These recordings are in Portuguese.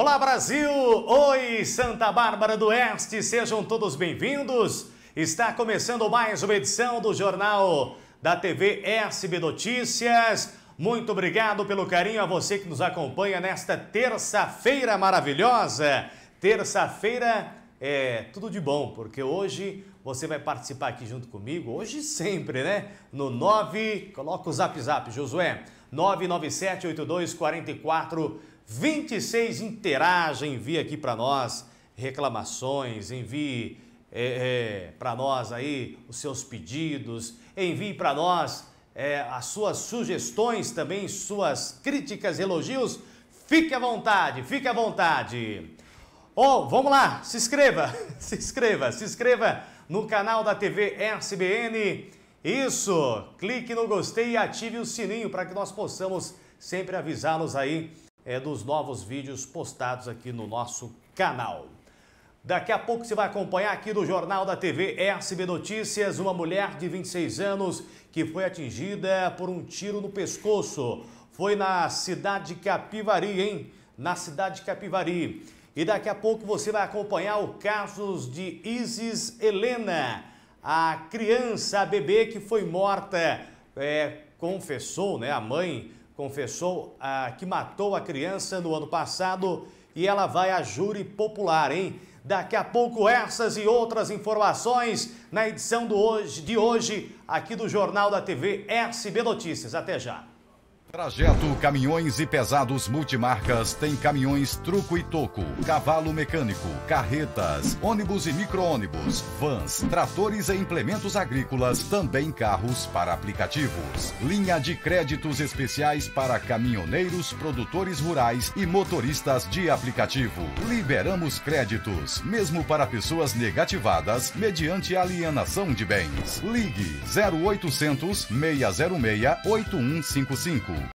Olá, Brasil! Oi, Santa Bárbara do Oeste! Sejam todos bem-vindos! Está começando mais uma edição do Jornal da TV SB Notícias. Muito obrigado pelo carinho a você que nos acompanha nesta terça-feira maravilhosa. Terça-feira é tudo de bom, porque hoje você vai participar aqui junto comigo, hoje sempre, né? No 9, coloca o zap zap, Josué, 997 8244 26 interaja, envie aqui para nós reclamações, envie é, é, para nós aí os seus pedidos, envie para nós é, as suas sugestões também, suas críticas, elogios. Fique à vontade, fique à vontade. Oh, vamos lá, se inscreva, se inscreva, se inscreva no canal da TV SBN. Isso, clique no gostei e ative o sininho para que nós possamos sempre avisá-los aí é, dos novos vídeos postados aqui no nosso canal. Daqui a pouco você vai acompanhar aqui no Jornal da TV SB Notícias uma mulher de 26 anos que foi atingida por um tiro no pescoço. Foi na cidade de Capivari, hein? Na cidade de Capivari. E daqui a pouco você vai acompanhar o caso de Isis Helena, a criança, a bebê que foi morta. É, confessou, né? A mãe confessou que matou a criança no ano passado e ela vai a júri popular, hein? Daqui a pouco essas e outras informações na edição do hoje, de hoje aqui do Jornal da TV SB Notícias. Até já. Trajeto Caminhões e Pesados Multimarcas tem caminhões truco e toco, cavalo mecânico, carretas, ônibus e micro-ônibus, vans, tratores e implementos agrícolas, também carros para aplicativos. Linha de créditos especiais para caminhoneiros, produtores rurais e motoristas de aplicativo. Liberamos créditos, mesmo para pessoas negativadas, mediante alienação de bens. Ligue 0800 606 8155.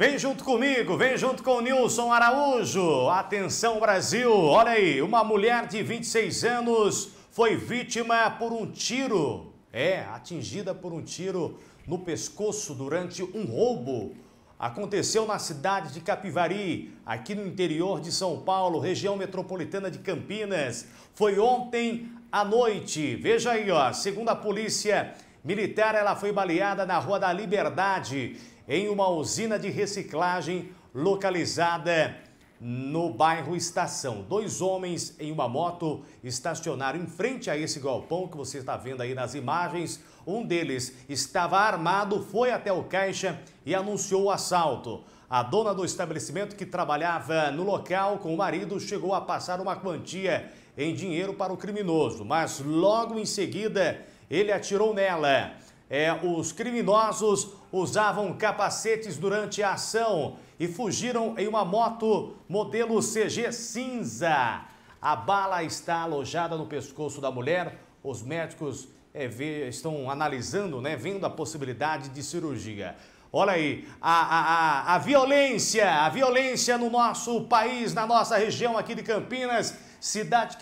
Vem junto comigo, vem junto com o Nilson Araújo. Atenção Brasil, olha aí, uma mulher de 26 anos foi vítima por um tiro, é, atingida por um tiro no pescoço durante um roubo. Aconteceu na cidade de Capivari, aqui no interior de São Paulo, região metropolitana de Campinas. Foi ontem à noite. Veja aí, ó, segundo a polícia militar, ela foi baleada na Rua da Liberdade em uma usina de reciclagem localizada no bairro Estação. Dois homens em uma moto estacionaram em frente a esse galpão que você está vendo aí nas imagens. Um deles estava armado, foi até o caixa e anunciou o assalto. A dona do estabelecimento que trabalhava no local com o marido chegou a passar uma quantia em dinheiro para o criminoso, mas logo em seguida ele atirou nela é, os criminosos usavam capacetes durante a ação e fugiram em uma moto modelo CG cinza. A bala está alojada no pescoço da mulher. Os médicos é, vê, estão analisando, né, vendo a possibilidade de cirurgia. Olha aí, a, a, a, a, violência, a violência no nosso país, na nossa região aqui de Campinas, cidade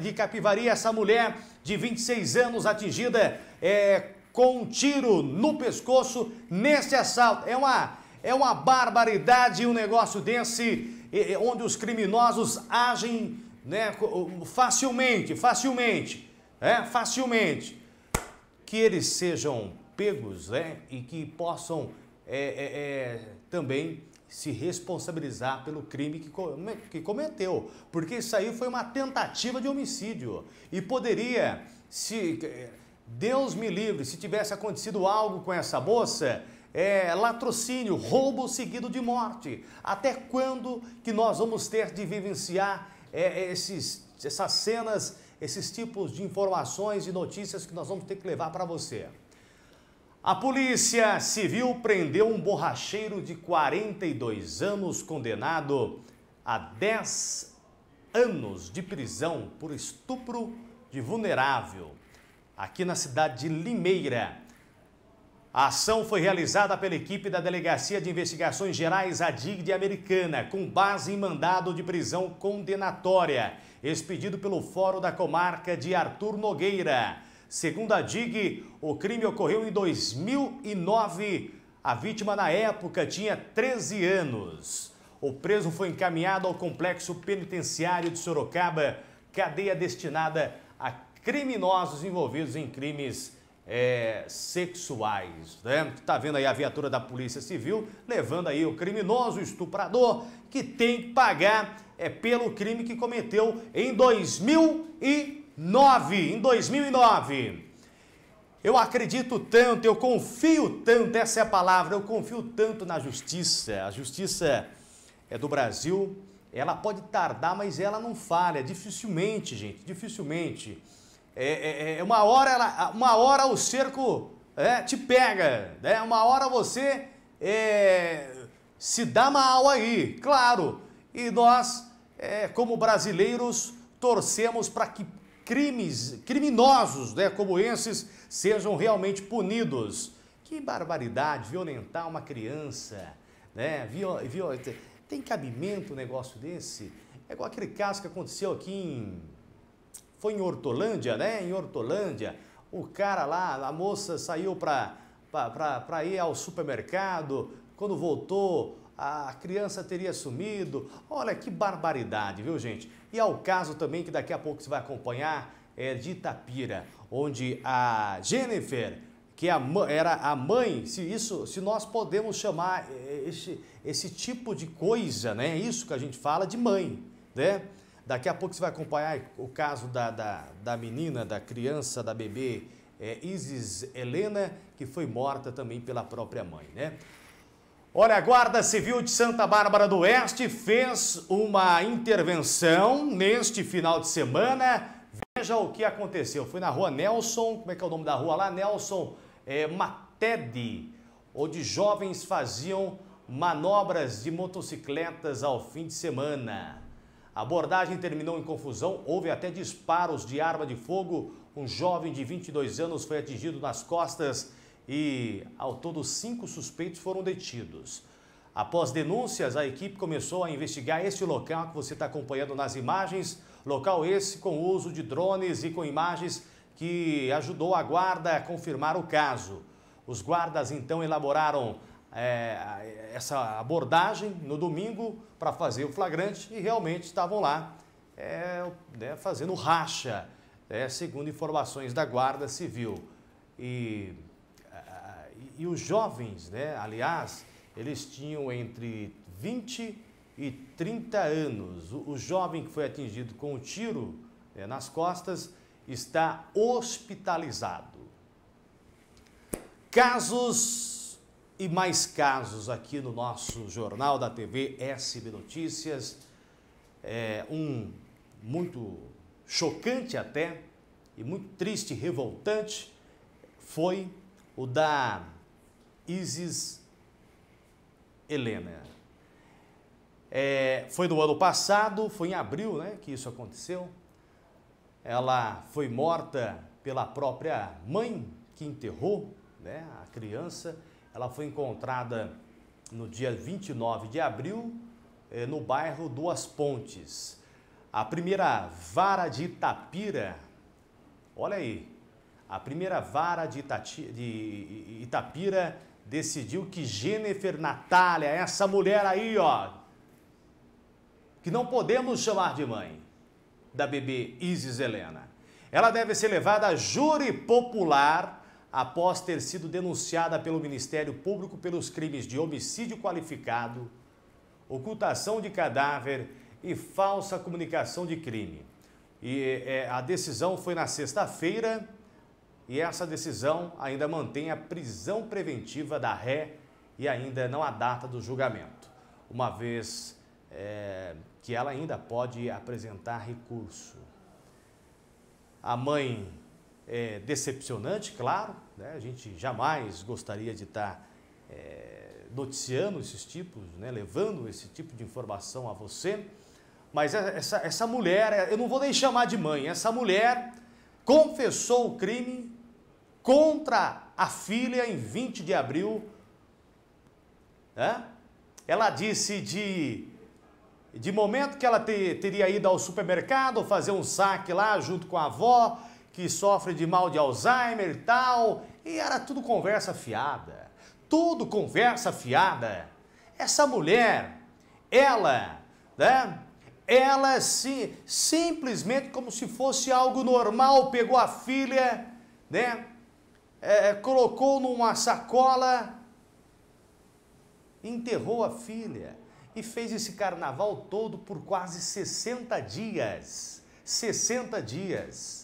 de Capivari, essa mulher de 26 anos atingida é, com um tiro no pescoço nesse assalto. É uma, é uma barbaridade um negócio desse, onde os criminosos agem né, facilmente, facilmente, é, facilmente. Que eles sejam pegos né, e que possam é, é, é também se responsabilizar pelo crime que, come, que cometeu, porque isso aí foi uma tentativa de homicídio e poderia se Deus me livre, se tivesse acontecido algo com essa moça, é, latrocínio, roubo seguido de morte. Até quando que nós vamos ter de vivenciar é, é esses, essas cenas, esses tipos de informações e notícias que nós vamos ter que levar para você? A polícia civil prendeu um borracheiro de 42 anos condenado a 10 anos de prisão por estupro de vulnerável aqui na cidade de Limeira. A ação foi realizada pela equipe da Delegacia de Investigações Gerais, a DIG de Americana, com base em mandado de prisão condenatória, expedido pelo Fórum da Comarca de Arthur Nogueira. Segundo a DIG, o crime ocorreu em 2009. A vítima, na época, tinha 13 anos. O preso foi encaminhado ao Complexo Penitenciário de Sorocaba, cadeia destinada a criminosos envolvidos em crimes é, sexuais, né? Tá vendo aí a viatura da Polícia Civil levando aí o criminoso, o estuprador, que tem que pagar é, pelo crime que cometeu em 2009. Em 2009. Eu acredito tanto, eu confio tanto, essa é a palavra, eu confio tanto na justiça. A justiça é do Brasil, ela pode tardar, mas ela não falha, dificilmente, gente, dificilmente. É é, é, é, uma hora ela, uma hora o cerco é, te pega, né? Uma hora você é, se dá mal aí, claro. E nós, é, como brasileiros, torcemos para que crimes, criminosos, né, como esses, sejam realmente punidos. Que barbaridade, violentar uma criança, né? Viol, viol, tem cabimento um negócio desse? É igual aquele caso que aconteceu aqui em foi em Hortolândia, né? Em Hortolândia. O cara lá, a moça saiu para ir ao supermercado. Quando voltou, a criança teria sumido. Olha que barbaridade, viu, gente? E ao é caso também que daqui a pouco você vai acompanhar é de Itapira, onde a Jennifer, que é a era a mãe, se isso, se nós podemos chamar eh, esse, esse tipo de coisa, né? É isso que a gente fala de mãe, né? Daqui a pouco você vai acompanhar o caso da, da, da menina, da criança, da bebê é, Isis Helena, que foi morta também pela própria mãe, né? Olha, a Guarda Civil de Santa Bárbara do Oeste fez uma intervenção neste final de semana. Veja o que aconteceu. Foi na rua Nelson, como é que é o nome da rua lá? Nelson é, Matede, onde jovens faziam manobras de motocicletas ao fim de semana. A abordagem terminou em confusão, houve até disparos de arma de fogo. Um jovem de 22 anos foi atingido nas costas e, ao todo, cinco suspeitos foram detidos. Após denúncias, a equipe começou a investigar este local que você está acompanhando nas imagens. Local esse com o uso de drones e com imagens que ajudou a guarda a confirmar o caso. Os guardas então elaboraram é, essa abordagem no domingo para fazer o flagrante e realmente estavam lá é, né, fazendo racha, é, segundo informações da Guarda Civil. E, e os jovens, né, aliás, eles tinham entre 20 e 30 anos. O, o jovem que foi atingido com um tiro né, nas costas está hospitalizado. Casos e mais casos aqui no nosso jornal da TV SB Notícias. É um muito chocante até e muito triste, revoltante, foi o da Isis Helena. É, foi no ano passado, foi em abril né, que isso aconteceu. Ela foi morta pela própria mãe que enterrou né, a criança. Ela foi encontrada no dia 29 de abril eh, no bairro Duas Pontes. A primeira vara de Itapira, olha aí, a primeira vara de, Itati, de Itapira decidiu que Jennifer Natália, essa mulher aí, ó, que não podemos chamar de mãe, da bebê Isis Helena, ela deve ser levada a júri popular após ter sido denunciada pelo Ministério Público pelos crimes de homicídio qualificado, ocultação de cadáver e falsa comunicação de crime. E é, a decisão foi na sexta-feira e essa decisão ainda mantém a prisão preventiva da ré e ainda não a data do julgamento, uma vez é, que ela ainda pode apresentar recurso. A mãe é, decepcionante, claro, né? a gente jamais gostaria de estar tá, é, noticiando esses tipos, né? levando esse tipo de informação a você, mas é, essa, essa mulher, é, eu não vou nem chamar de mãe, essa mulher confessou o crime contra a filha em 20 de abril. Né? Ela disse de de momento que ela te, teria ido ao supermercado fazer um saque lá junto com a avó, que sofre de mal de Alzheimer e tal. E era tudo conversa fiada. Tudo conversa fiada. Essa mulher, ela, né? Ela simplesmente como se fosse algo normal, pegou a filha, né? É, é, colocou numa sacola, enterrou a filha e fez esse carnaval todo por quase 60 dias. 60 dias.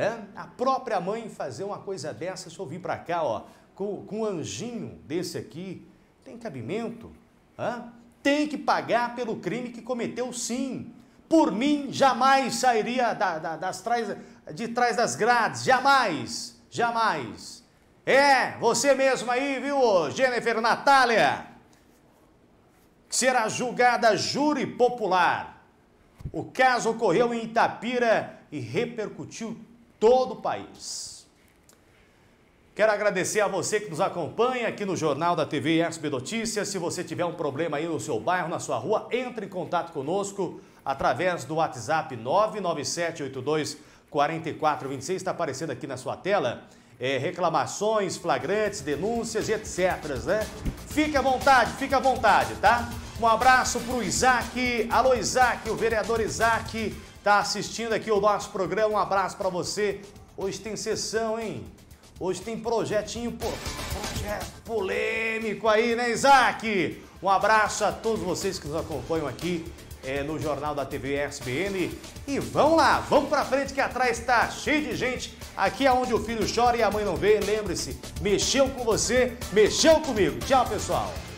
É? A própria mãe fazer uma coisa dessa, se eu vir para cá, ó, com, com um anjinho desse aqui, tem cabimento? É? Tem que pagar pelo crime que cometeu, sim. Por mim, jamais sairia da, da, das trás, de trás das grades, jamais, jamais. É, você mesmo aí, viu, Jennifer Natália, que será julgada júri popular. O caso ocorreu em Itapira e repercutiu todo o país. Quero agradecer a você que nos acompanha aqui no Jornal da TV SB Notícias. Se você tiver um problema aí no seu bairro, na sua rua, entre em contato conosco através do WhatsApp 99782 4426. Está aparecendo aqui na sua tela. É, reclamações, flagrantes, denúncias, etc. Né? Fique à vontade, fique à vontade, tá? Um abraço para o Isaac. Alô, Isaac, o vereador Isaac está assistindo aqui o nosso programa. Um abraço para você. Hoje tem sessão, hein? Hoje tem projetinho, pô, projeto polêmico aí, né, Isaac? Um abraço a todos vocês que nos acompanham aqui é, no Jornal da TV SBN. E vamos lá, vamos para frente que atrás está cheio de gente. Aqui é onde o filho chora e a mãe não vê. Lembre-se, mexeu com você, mexeu comigo. Tchau, pessoal.